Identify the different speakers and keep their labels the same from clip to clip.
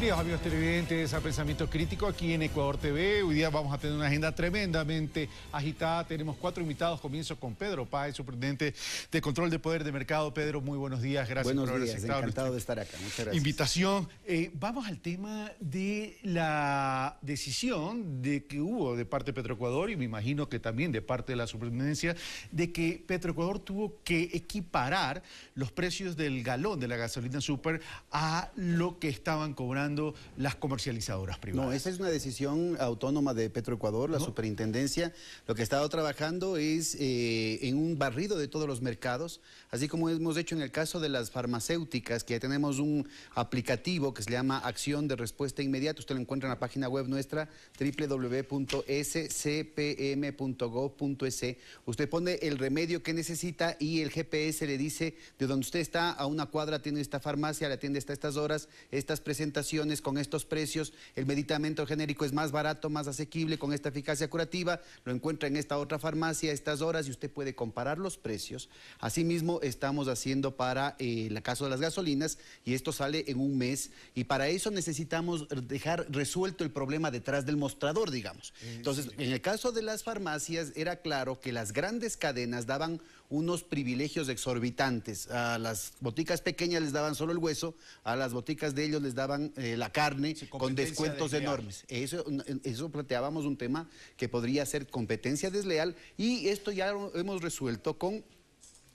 Speaker 1: días, amigos televidentes a Pensamiento Crítico aquí en Ecuador TV. Hoy día vamos a tener una agenda tremendamente agitada. Tenemos cuatro invitados. Comienzo con Pedro Páez, superintendente de Control de Poder de Mercado. Pedro, muy buenos días. Gracias buenos por días. Encantado
Speaker 2: de estar acá. Muchas gracias.
Speaker 1: Invitación. Eh, vamos al tema de la decisión de que hubo de parte de Petroecuador y me imagino que también de parte de la superintendencia de que Petroecuador tuvo que equiparar los precios del galón de la gasolina super a lo que estaban cobrando las comercializadoras privadas.
Speaker 2: No, esa es una decisión autónoma de Petroecuador, la superintendencia. Lo que ha estado trabajando es eh, en un barrido de todos los mercados, así como hemos hecho en el caso de las farmacéuticas, que ya tenemos un aplicativo que se llama Acción de Respuesta Inmediata. Usted lo encuentra en la página web nuestra, www.scpm.gov.es. Usted pone el remedio que necesita y el GPS le dice de donde usted está a una cuadra tiene esta farmacia, la atiende hasta estas horas, estas presentaciones con estos precios. El medicamento genérico es más barato, más asequible, con esta eficacia curativa. Lo encuentra en esta otra farmacia a estas horas y usted puede comparar los precios. Asimismo, estamos haciendo para el eh, caso de las gasolinas y esto sale en un mes. Y para eso necesitamos dejar resuelto el problema detrás del mostrador, digamos. Eh, Entonces, en el caso de las farmacias, era claro que las grandes cadenas daban unos privilegios exorbitantes. A las boticas pequeñas les daban solo el hueso, a las boticas de ellos les daban eh, la carne con descuentos enormes. Eso, eso planteábamos un tema que podría ser competencia desleal y esto ya lo hemos resuelto con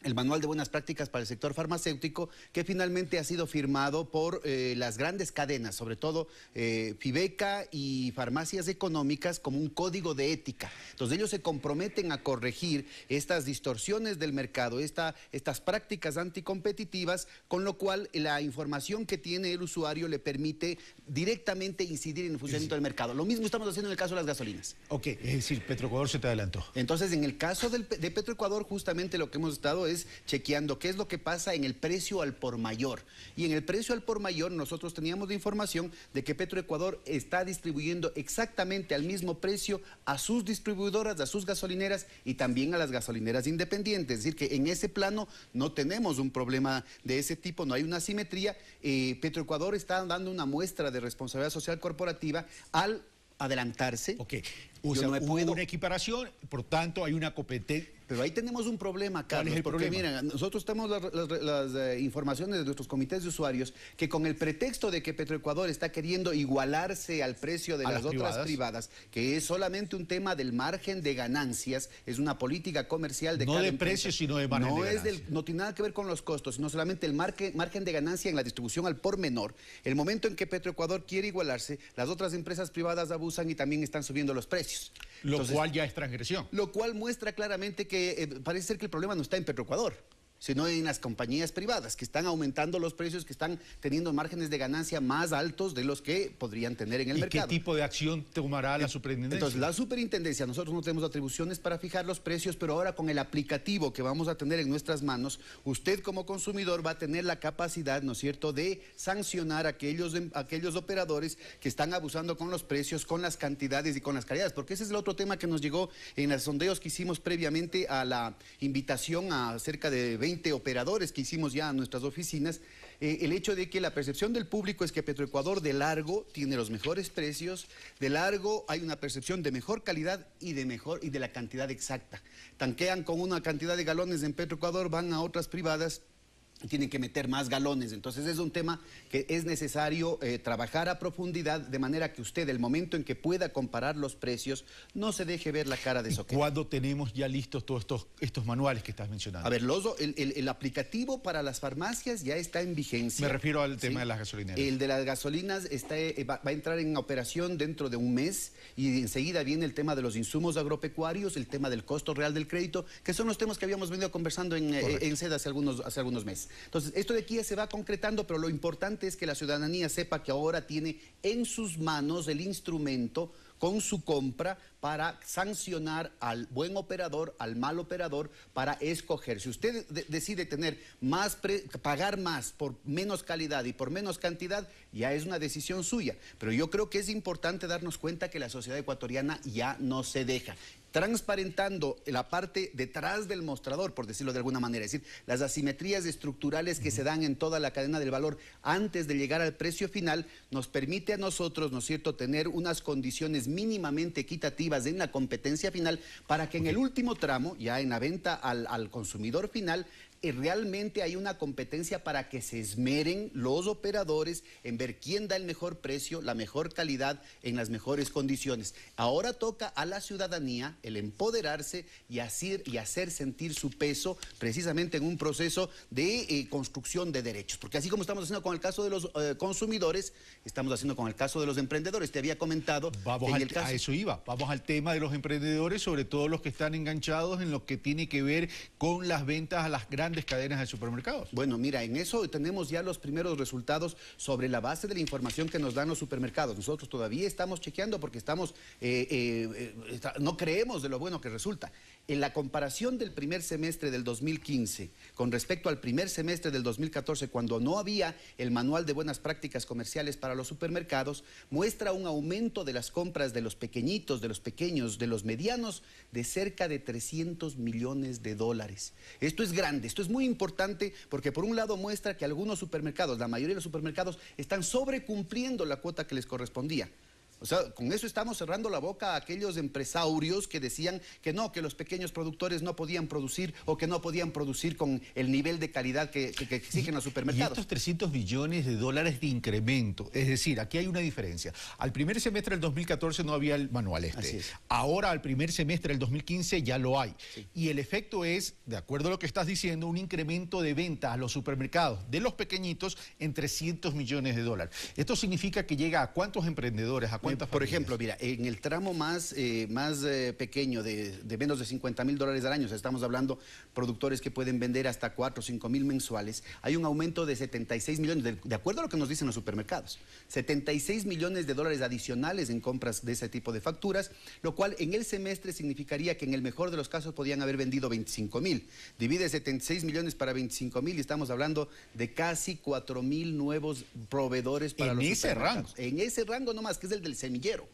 Speaker 2: el manual de buenas prácticas para el sector farmacéutico que finalmente ha sido firmado por eh, las grandes cadenas, sobre todo eh, Fibeca y farmacias económicas como un código de ética. Entonces ellos se comprometen a corregir estas distorsiones del mercado, estas prácticas anticompetitivas, con lo cual la información que tiene el usuario le permite directamente incidir en el funcionamiento del mercado. Lo mismo estamos haciendo en el caso de las gasolinas. Ok, es decir, Petroecuador se te adelantó. Entonces, en el caso de Petroecuador, justamente lo que hemos estado es chequeando qué es lo que pasa en el precio al por mayor. Y en el precio al por mayor nosotros teníamos la información de que Petroecuador está distribuyendo exactamente al mismo precio a sus distribuidoras, a sus gasolineras y también a las gasolineras independientes. Es decir, que en ese plano no tenemos un problema de ese tipo, no hay una simetría. Eh, Petroecuador está dando una muestra de responsabilidad social corporativa al adelantarse. Ok una equiparación, por tanto hay una competencia. Pero ahí tenemos un problema, Carlos, porque miren, nosotros tenemos las, eh, informaciones de nuestros comités de usuarios que con el pretexto de que Petroecuador está queriendo igualarse al precio de las, otras privadas? que es solamente un tema del margen de ganancias, es una política comercial de no de precios, sino de margen no tiene nada que ver con los costos, sino solamente el margen de ganancia en la distribución al por menor. El momento en que Petroecuador quiere igualarse, las otras empresas privadas abusan y también están subiendo los precios. Lo cual ya es transgresión. Lo cual muestra claramente que eh, parece ser que el problema no está en Petroecuador sino en las compañías privadas, que están aumentando los precios, que están teniendo márgenes de ganancia más altos de los que podrían tener en el ¿Y mercado. ¿Qué tipo de acción tomará la superintendencia? Entonces, la superintendencia, nosotros no tenemos atribuciones para fijar los precios, pero ahora con el aplicativo que vamos a tener en nuestras manos, usted como consumidor va a tener la capacidad, ¿no es cierto?, de sancionar a aquellos, em, aquellos operadores que están abusando con los precios, con las cantidades y con las calidades, porque ese es el otro tema que nos llegó en los sondeos que hicimos previamente a la invitación acerca de 20 operadores que hicimos ya a nuestras oficinas, eh, el hecho de que la percepción del público es que Petroecuador de largo tiene los mejores precios, de largo hay una percepción de mejor calidad y de, mejor, y de la cantidad exacta. Tanquean con una cantidad de galones en Petroecuador, van a otras privadas tienen que meter más galones. Entonces es un tema que es necesario eh, trabajar a profundidad de manera que usted, el momento en que pueda comparar los precios, no se deje ver la cara de eso.
Speaker 1: ¿Cuándo tenemos ya listos todos estos, estos manuales que estás mencionando? A ver,
Speaker 2: los, el, aplicativo para las farmacias ya está en vigencia. Me refiero al tema de las gasolineras. El de las gasolinas está, eh, va, a entrar en operación dentro de un mes y enseguida viene el tema de los insumos agropecuarios, el tema del costo real del crédito, que son los temas que habíamos venido conversando en, eh, algunos, hace algunos meses. Entonces, esto de aquí ya se va concretando, pero lo importante es que la ciudadanía sepa que ahora tiene en sus manos el instrumento con su compra para sancionar al buen operador, al mal operador, para escoger. Si usted decide tener más pagar más por menos calidad y por menos cantidad, ya es una decisión suya. Pero yo creo que es importante darnos cuenta que la sociedad ecuatoriana ya no se deja transparentando la parte detrás del mostrador, por decirlo de alguna manera, es decir, las asimetrías estructurales que se dan en toda la cadena del valor antes de llegar al precio final, nos permite a nosotros, ¿no es cierto?, tener unas condiciones mínimamente equitativas en la competencia final para que en el último tramo, ya en la venta al, al consumidor final, eh, realmente hay una competencia para que se esmeren los operadores en ver quién da el mejor precio, la mejor calidad, en las mejores condiciones. Ahora toca a la ciudadanía el empoderarse y hacer, y hacer sentir su peso precisamente en un proceso de eh, construcción de derechos. Porque así como estamos haciendo con el caso de los eh, consumidores, estamos haciendo con el caso de los emprendedores. Te había comentado vamos A
Speaker 1: eso iba. Vamos al tema de los emprendedores, sobre todo los que están enganchados en lo que tiene que
Speaker 2: ver con las ventas a las grandes cadenas de supermercados. Bueno, mira, en eso tenemos ya los primeros resultados sobre la base de la información que nos dan los supermercados. Nosotros todavía estamos chequeando porque estamos, eh, eh, eh, no creemos de lo bueno que resulta. En la comparación del primer semestre del 2015 con respecto al primer semestre del 2014, cuando no había el manual de buenas prácticas comerciales para los supermercados, muestra un aumento de las compras de los pequeñitos, de los pequeños, de los medianos, de cerca de 300 millones de dólares. Esto es grande. Esto es muy importante porque por un lado muestra que algunos supermercados, la mayoría de los supermercados, están sobrecumpliendo la cuota que les correspondía. O sea, con eso estamos cerrando la boca a aquellos empresarios que decían que no, que los pequeños productores no podían producir o que no podían producir con el nivel de calidad que, exigen los supermercados. Y estos 300
Speaker 1: millones de dólares de incremento, es decir, aquí hay una diferencia. Al primer semestre del 2014 no había el manual este. Ahora al primer semestre del 2015 ya lo hay. Y el efecto es, de acuerdo a lo que estás diciendo, un incremento de ventas a los supermercados de los pequeñitos
Speaker 2: en 300 millones de dólares. Esto significa que llega a cuántos emprendedores, a cuántos por ejemplo, mira, en el tramo más, eh, más eh, pequeño de, menos de 50 mil dólares al año, o sea, estamos hablando productores que pueden vender hasta 4 o 5 mil mensuales, hay un aumento de 76 millones, de, acuerdo a lo que nos dicen los supermercados, 76 millones de dólares adicionales en compras de ese tipo de facturas, lo cual en el semestre significaría que en el mejor de los casos podían haber vendido 25 mil. Divide 76 millones para 25 mil y estamos hablando de casi 4 mil nuevos proveedores para en ese rango. En ese rango nomás, que es el del semillero.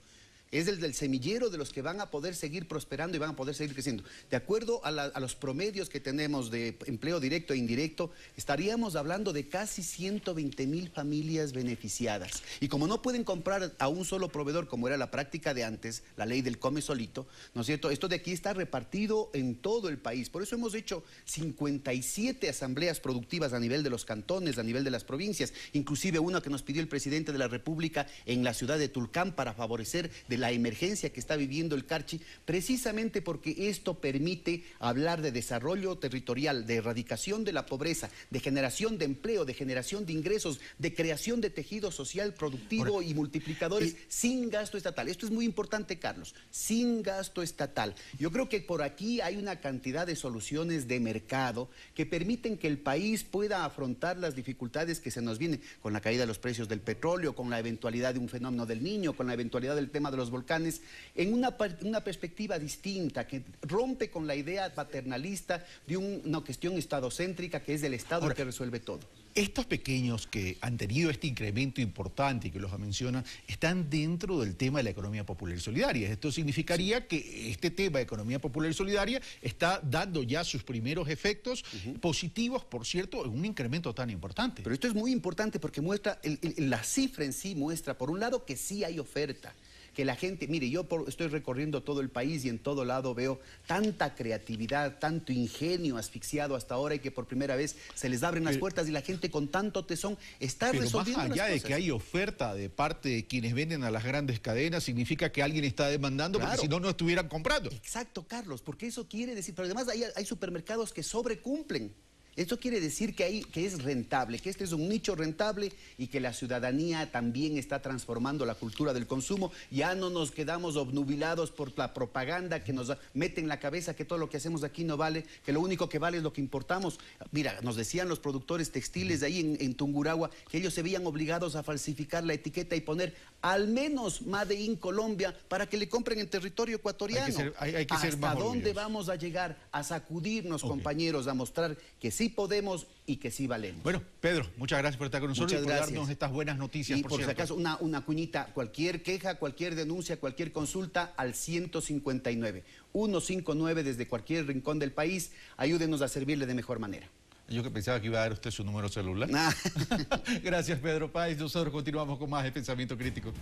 Speaker 2: Es el del semillero de los que van a poder seguir prosperando y van a poder seguir creciendo. De acuerdo a, los promedios que tenemos de empleo directo e indirecto, estaríamos hablando de casi 120 mil familias beneficiadas. Y como no pueden comprar a un solo proveedor, como era la práctica de antes, la ley del come solito, ¿no es cierto? Esto de aquí está repartido en todo el país. Por eso hemos hecho 57 asambleas productivas a nivel de los cantones, a nivel de las provincias, inclusive una que nos pidió el presidente de la República en la ciudad de Tulcán para favorecer de la emergencia que está viviendo el Carchi, precisamente porque esto permite hablar de desarrollo territorial, de erradicación de la pobreza, de generación de empleo, de generación de ingresos, de creación de tejido social productivo y multiplicadores sin gasto estatal. Esto es muy importante, Carlos, sin gasto estatal. Yo creo que por aquí hay una cantidad de soluciones de mercado que permiten que el país pueda afrontar las dificultades que se nos vienen con la caída de los precios del petróleo, con la eventualidad de un fenómeno del niño, con la eventualidad del tema de los volcanes, en una, perspectiva distinta, que rompe con la idea paternalista de una cuestión estadocéntrica que es del Estado que resuelve todo. Estos pequeños
Speaker 1: que han tenido este incremento importante y que los menciona, están dentro del tema de la economía popular y solidaria. Esto significaría que este tema de economía popular y solidaria está dando ya
Speaker 2: sus primeros efectos positivos, por cierto, en un incremento tan importante. Pero esto es muy importante porque muestra, la cifra en sí muestra, por un lado, que sí hay oferta que la gente, mire, yo estoy recorriendo todo el país y en todo lado veo tanta creatividad, tanto ingenio asfixiado hasta ahora y que por primera vez se les abren las puertas y la gente con tanto tesón está pero resolviendo. Más allá de que
Speaker 1: hay oferta de parte de quienes venden a las grandes cadenas, significa que
Speaker 2: alguien está demandando porque si no, no estuvieran comprando. Exacto, Carlos, porque eso quiere decir, pero además hay, hay supermercados que sobrecumplen. Esto quiere decir que, que es rentable, que este es un nicho rentable y que la ciudadanía también está transformando la cultura del consumo. Ya no nos quedamos obnubilados por la propaganda que nos mete en la cabeza que todo lo que hacemos aquí no vale, que lo único que vale es lo que importamos. Mira, nos decían los productores textiles de ahí en, en Tunguragua que ellos se veían obligados a falsificar la etiqueta y poner al menos Made in Colombia, para que le compren en territorio ecuatoriano. Hay que ser, ¿Hasta dónde vamos a llegar a sacudirnos, compañeros, a mostrar que sí podemos y que sí valemos?
Speaker 1: Bueno, Pedro, muchas gracias por estar con nosotros y por darnos estas buenas
Speaker 2: noticias. Y por, si acaso, una, una cuñita, cualquier queja, cualquier denuncia, cualquier consulta al 159. 159 desde cualquier rincón del país. Ayúdenos a servirle de mejor manera.
Speaker 1: Yo que pensaba que iba a dar usted su número celular. Ah. Gracias, Pedro Páez. Nosotros continuamos con más de Pensamiento Crítico.